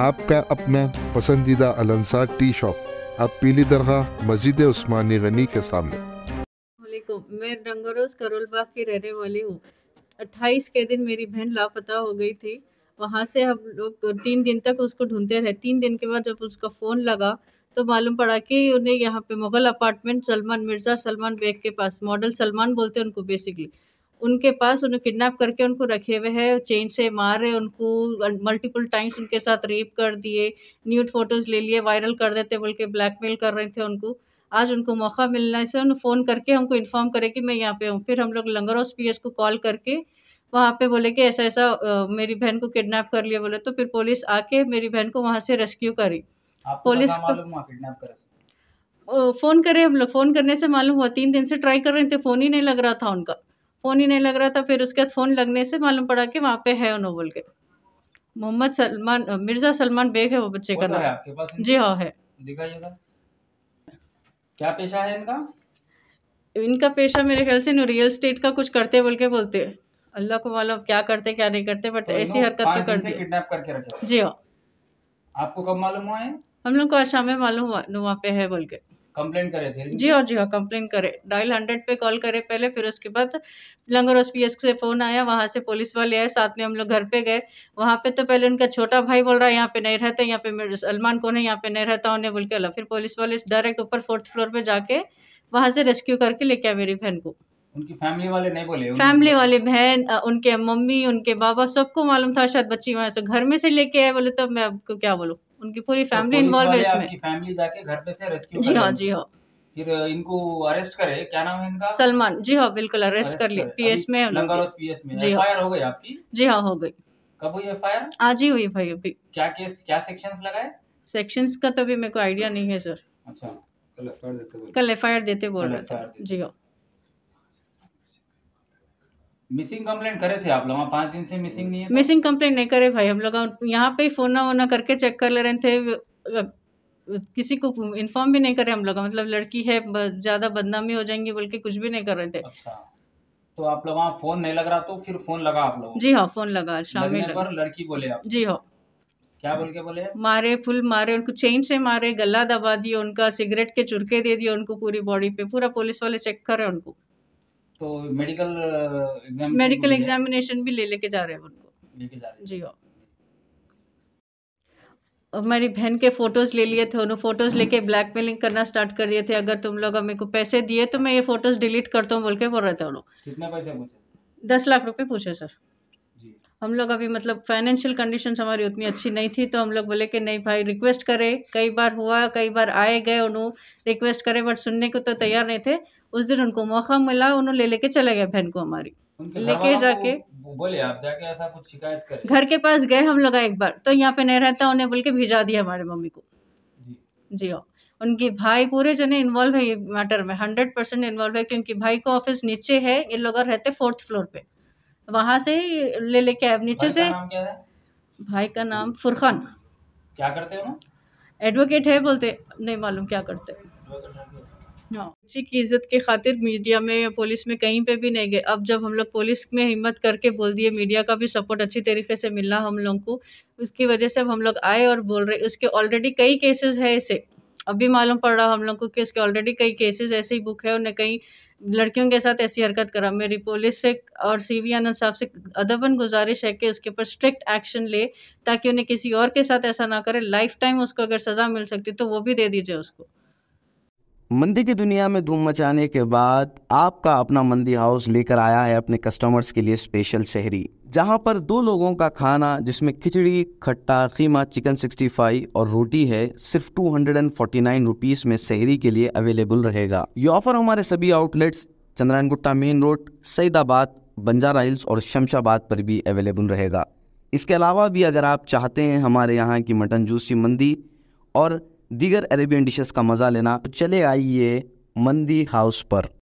आपका अपना पसंदीदा अलंसार टी शॉप अब पीली दरगाह मस्जिद उस्मानी गनी के सामने मैं डंगरोज करोलबाग की रहने वाली हूँ 28 के दिन मेरी बहन लापता हो गई थी वहाँ से हम लोग तीन दिन तक उसको ढूंढते रहे तीन दिन के बाद जब उसका फ़ोन लगा तो मालूम पड़ा कि उन्हें यहाँ पे मुग़ल अपार्टमेंट सलमान मिर्ज़ा सलमान बेग के पास मॉडल सलमान बोलते हैं उनको बेसिकली उनके पास उन्हें किडनैप करके उनको रखे हुए हैं चेन से मारे उनको मल्टीपल टाइम्स उनके साथ रेप कर दिए न्यूड फोटोज़ ले लिए वायरल कर देते बोल के ब्लैकमेल कर रहे थे उनको आज उनको मौका मिलने से उन्हें फ़ोन करके हमको इन्फॉर्म करे कि मैं यहाँ पे हूँ फिर हम लोग लंगर हाउस पी को कॉल करके वहाँ पे बोले कि ऐसा ऐसा मेरी बहन को किडनैप कर लिया बोले तो फिर पुलिस आके मेरी बहन को वहाँ से रेस्क्यू करी पुलिस को फ़ोन करे हम लोग फ़ोन करने से मालूम हुआ तीन दिन से ट्राई कर रहे थे फ़ोन ही नहीं लग रहा था उनका फ़ोन ही नहीं लग रहा था फिर उसके बाद फ़ोन लगने से मालूम पड़ा कि वहाँ पे है उन्होंने बोल के मोहम्मद सलमान मिर्ज़ा सलमान बेग है वो बच्चे का नाम जी हाँ है क्या पेशा है इनका इनका पेशा मेरे ख्याल से न रियल स्टेट का कुछ करते बोल के बोलते अल्लाह को मालूम क्या करते क्या नहीं करते बट तो ऐसी हरकत तो करते किडनैप करके रखे जी हाँ आपको कब मालूम हुआ है हम लोग को आज शाम में मालूम हुआ वहाँ पे है बोल के कंप्लेन करे फिर जी हाँ जी हाँ कंप्लेन करे डायल हंड्रेड पे कॉल करे पहले फिर उसके बाद लंगरोस पी एस से फ़ोन आया वहाँ से पुलिस वाले आए साथ में हम लोग घर पे गए वहाँ पे तो पहले उनका छोटा भाई बोल रहा है यहाँ पे नहीं रहता यहाँ पे सलमान कौन है यहाँ पे नहीं रहता उन्हें बोल के अला फिर पुलिस वाले डायरेक्ट ऊपर फोर्थ फ्लोर पे जाके वहाँ से रेस्क्यू करके लेके आए मेरी बहन को उनकी फैमिली वाले नहीं बोले फैमिली वाले बहन उनके मम्मी उनके बाबा सबको मालूम था शायद बच्ची वहाँ से घर में से लेके आए बोले तो मैं आपको क्या बोलूँ उनकी पूरी फैमिली इन्वॉल्व है इसमें फैमिली जाके घर पे से रेस्क्यू जी हाँ जी हाँ फिर इनको अरेस्ट करे क्या नाम है इनका सलमान जी हाँ बिल्कुल अरेस्ट कर लिया पीएस में पीएस में जी हाँ हो गई आपकी जी हाँ हो गई कब हुई एफ आज ही हुई भाई अभी क्या केस क्या सेक्शंस लगाए सेक्शंस का तो अभी मेरे को आइडिया नहीं है सर अच्छा कल एफ आई देते बोल रहे थे जी हाँ मिसिंग कंप्लेंट करे थे आप लोग पांच दिन से मिसिंग नहीं है तो? मिसिंग कंप्लेंट नहीं करे भाई हम लोग यहाँ पे फोन ना वोना करके चेक कर ले रहे थे मतलब किसी को इन्फॉर्म भी नहीं कर रहे हम लोग मतलब लड़की है ज्यादा बदनामी हो जाएंगी बोल के कुछ भी नहीं कर रहे थे अच्छा तो आप लोग वहाँ फोन नहीं लग रहा तो फिर फोन लगा आप लोग जी हाँ फोन लगा शाम में पर लड़की बोले आप जी हाँ क्या बोल के बोले मारे फुल मारे उनको चेन से मारे गला दबा दिए उनका सिगरेट के चुरके दे दिए उनको पूरी बॉडी पे पूरा पुलिस वाले चेक कर रहे उनको तो मेडिकल एग्जाम मेडिकल एग्जामिनेशन भी ले लेके जा रहे हैं उनको लेके जा रहे जी हाँ हमारी बहन के फ़ोटोज़ ले लिए थे उन्होंने फ़ोटोज़ लेके ब्लैकमेलिंग करना स्टार्ट कर दिए थे अगर तुम लोग मेरे को पैसे दिए तो मैं ये फ़ोटोज़ डिलीट करता हूँ बोल के बोल रहे थे उन्होंने कितना पैसा पूछे दस लाख रुपए पूछे सर जी। हम लोग अभी मतलब फाइनेंशियल कंडीशन हमारी उतनी अच्छी नहीं थी तो हम लोग बोले कि नहीं भाई रिक्वेस्ट करे कई बार हुआ कई बार आए गए उन्होंने रिक्वेस्ट करे बट सुनने को तो तैयार नहीं थे उस दिन उनको मौका मिला उन्होंने ले लेके चले गए बहन को हमारी लेके जाके बोले आप जाके ऐसा कुछ शिकायत करें घर के पास गए हम लोग एक बार तो यहाँ पे नहीं रहता उन्हें बोल के भिजा दिया हमारे मम्मी को जी, हाँ उनके भाई पूरे जने इन्वॉल्व है ये मैटर में हंड्रेड परसेंट इन्वॉल्व है क्योंकि भाई को ऑफिस नीचे है इन लोग रहते फोर्थ फ्लोर पे वहाँ से ले लेके आए नीचे से भाई का नाम फुरखान क्या करते हैं एडवोकेट है बोलते नहीं मालूम क्या करते बच्ची हाँ। की इज्जत की खातिर मीडिया में या पुलिस में कहीं पे भी नहीं गए अब जब हम लोग पुलिस में हिम्मत करके बोल दिए मीडिया का भी सपोर्ट अच्छी तरीके से मिलना हम लोग को उसकी वजह से अब हम लोग आए और बोल रहे उसके ऑलरेडी कई केसेस है ऐसे अभी मालूम पड़ रहा हम लोग को कि उसके ऑलरेडी कई केसेस ऐसे ही बुक है उन्हें कई लड़कियों के साथ ऐसी हरकत करा मेरी पुलिस से और सी वी आनंद साहब से अदबन गुजारिश है कि उसके ऊपर स्ट्रिक्ट एक्शन ले ताकि उन्हें किसी और के साथ ऐसा ना करे लाइफ टाइम उसको अगर सज़ा मिल सकती तो वो भी दे दीजिए उसको मंदी की दुनिया में धूम मचाने के बाद आपका अपना मंदी हाउस लेकर आया है अपने कस्टमर्स के लिए स्पेशल शहरी जहां पर दो लोगों का खाना जिसमें खिचड़ी खट्टा खीमा चिकन 65 और रोटी है सिर्फ two hundred and forty nine rupees में शहरी के लिए अवेलेबल रहेगा ये ऑफर हमारे सभी outlets Chandrayangutta main road Saidabad Banjara hills और शमशाबाद पर भी अवेलेबल रहेगा इसके अलावा भी अगर आप चाहते हैं हमारे यहाँ की मटन जूसी मंदी और दीगर अरेबियन डिशेस का मज़ा लेना तो चले आइए मंदी हाउस पर